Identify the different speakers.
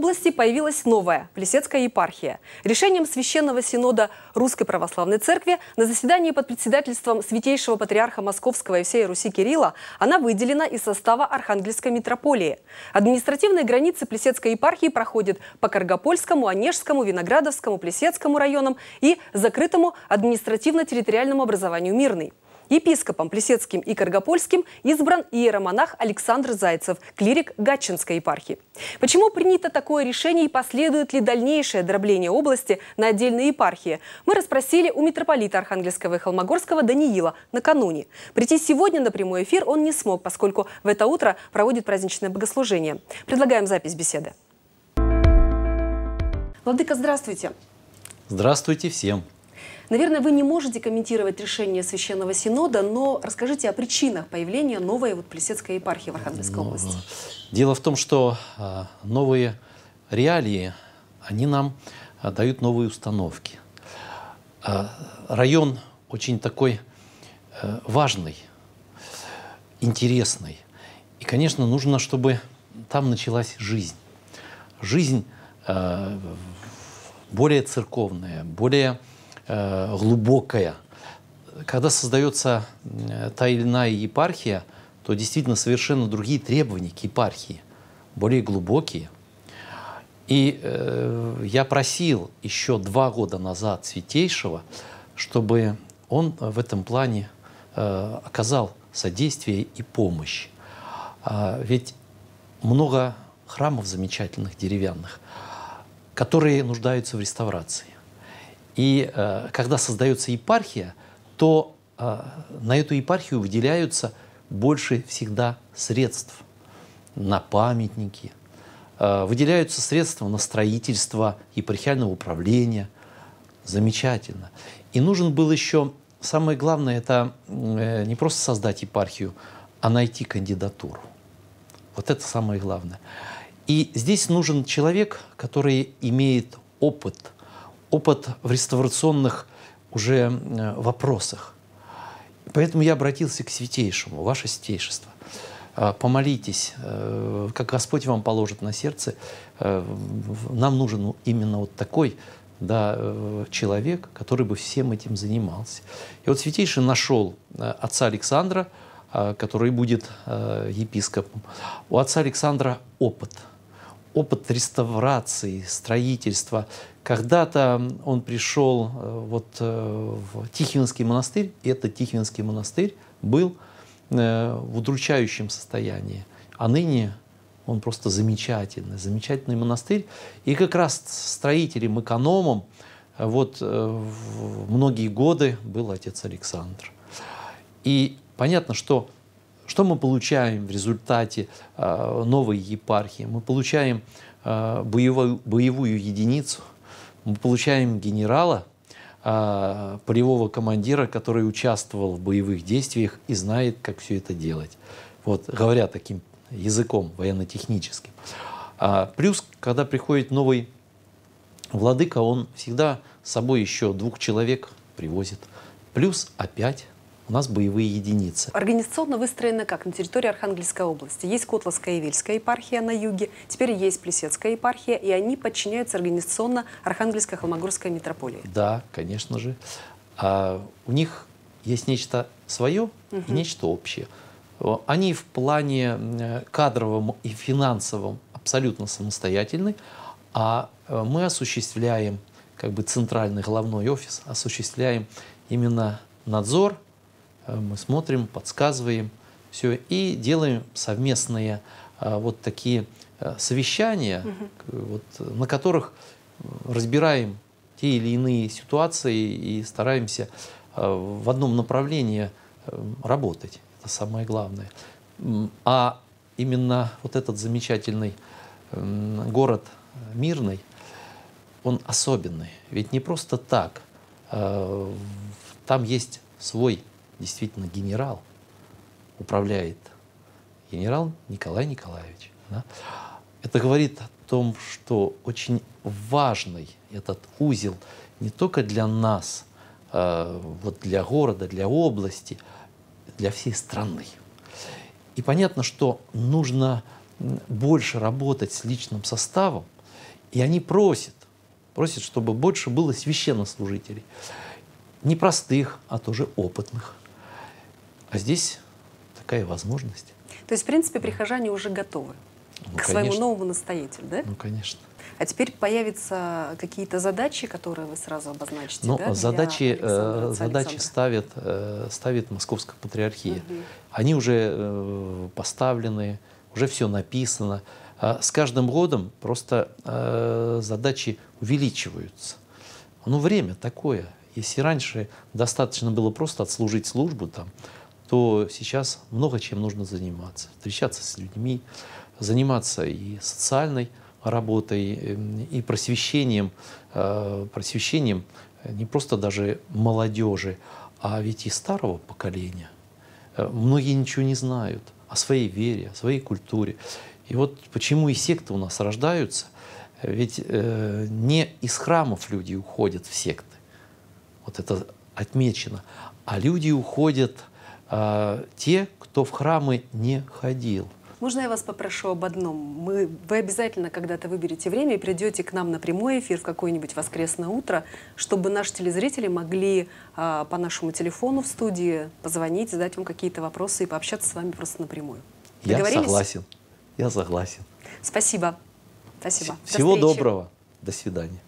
Speaker 1: области появилась новая – Плесецкая епархия. Решением Священного Синода Русской Православной Церкви на заседании под председательством Святейшего Патриарха Московского и всей Руси Кирилла она выделена из состава Архангельской митрополии. Административные границы Плесецкой епархии проходят по Каргопольскому, Онежскому, Виноградовскому, Плесецкому районам и закрытому административно-территориальному образованию Мирный. Епископом Плесецким и Каргопольским избран иеромонах Александр Зайцев, клирик Гатчинской епархии. Почему принято такое решение и последует ли дальнейшее дробление области на отдельные епархии, мы расспросили у митрополита Архангельского и Холмогорского Даниила накануне. Прийти сегодня на прямой эфир он не смог, поскольку в это утро проводит праздничное богослужение. Предлагаем запись беседы. Владыка, здравствуйте.
Speaker 2: Здравствуйте всем.
Speaker 1: Наверное, вы не можете комментировать решение Священного Синода, но расскажите о причинах появления новой вот Плесецкой епархии в Архангельской ну, области.
Speaker 2: Дело в том, что а, новые реалии, они нам а, дают новые установки. А, район очень такой э, важный, интересный. И, конечно, нужно, чтобы там началась жизнь. Жизнь более церковная, более Э, глубокая. Когда создается э, та или иная епархия, то действительно совершенно другие требования к епархии, более глубокие. И э, я просил еще два года назад Святейшего, чтобы он в этом плане э, оказал содействие и помощь. А, ведь много храмов замечательных деревянных, которые нуждаются в реставрации. И э, когда создается епархия, то э, на эту епархию выделяются больше всегда средств на памятники, э, выделяются средства на строительство епархиального управления. Замечательно. И нужен был еще, самое главное, это э, не просто создать епархию, а найти кандидатуру. Вот это самое главное. И здесь нужен человек, который имеет опыт – опыт в реставрационных уже э, вопросах. Поэтому я обратился к Святейшему, Ваше Святейшество. А, помолитесь, э, как Господь вам положит на сердце. Э, нам нужен именно вот такой да, человек, который бы всем этим занимался. И вот Святейший нашел отца Александра, который будет епископом. У отца Александра опыт – опыт реставрации, строительства. Когда-то он пришел э, вот э, в Тихвинский монастырь, и этот Тихвинский монастырь был э, в удручающем состоянии. А ныне он просто замечательный, замечательный монастырь. И как раз строителем, экономом вот многие годы был отец Александр. И понятно, что что мы получаем в результате э, новой епархии? Мы получаем э, боевую, боевую единицу, мы получаем генерала, э, полевого командира, который участвовал в боевых действиях и знает, как все это делать. Вот, говоря таким языком военно-техническим. Плюс, когда приходит новый владыка, он всегда с собой еще двух человек привозит. Плюс опять у нас боевые единицы.
Speaker 1: Организационно выстроено как? На территории Архангельской области. Есть Котловская и Вильская епархия на юге, теперь есть Плесецкая епархия, и они подчиняются организационно Архангельской Холмогорской митрополии.
Speaker 2: Да, конечно же. А, у них есть нечто свое и нечто общее. Они в плане э, кадровом и финансовом абсолютно самостоятельны, а э, мы осуществляем, как бы центральный головной офис, осуществляем именно надзор – Э, мы смотрим, подсказываем все и делаем совместные э, вот такие э, совещания, угу. вот, на которых разбираем те или иные ситуации и стараемся в одном направлении работать. Это самое главное. А именно вот этот замечательный город Мирный, он особенный. Ведь не просто так. Там есть свой действительно генерал управляет. Генерал Николай Николаевич. Да? Это говорит о том, что очень важный этот узел не только для нас, э, вот для города, для области, для всей страны. И понятно, что нужно больше работать с личным составом, и они просят, просят, чтобы больше было священнослужителей. Не простых, а тоже опытных. А здесь такая возможность.
Speaker 1: То есть, в принципе, прихожане уже готовы ну, к конечно. своему новому настоятелю, да? Ну, конечно. А теперь появятся какие-то задачи, которые вы сразу обозначите. Ну, да, задачи, э, Александра, задачи Александра.
Speaker 2: ставит, э, ставит Московская патриархия. Угу. Они уже э, поставлены, уже все написано. А с каждым годом просто задачи увеличиваются. Ну, время такое. Если раньше достаточно было просто отслужить службу, там, то сейчас много чем нужно заниматься. Встречаться с людьми, заниматься и социальной работой, эм, и просвещением, э, просвещением э, не просто даже молодежи, а ведь и старого поколения. Э, многие ничего не знают о своей вере, о своей культуре. И вот почему и секты у нас рождаются, ведь э, не из храмов люди уходят в секты, вот это отмечено, а люди уходят а, те, кто в храмы не ходил.
Speaker 1: Можно я вас попрошу об одном? Мы, вы обязательно когда-то выберете время и придете к нам на прямой эфир в какое-нибудь воскресное утро, чтобы наши телезрители могли э, по нашему телефону в студии позвонить, задать вам какие-то вопросы и пообщаться с вами просто напрямую. Я согласен. Я согласен. Спасибо. Спасибо. Всего До доброго. До свидания.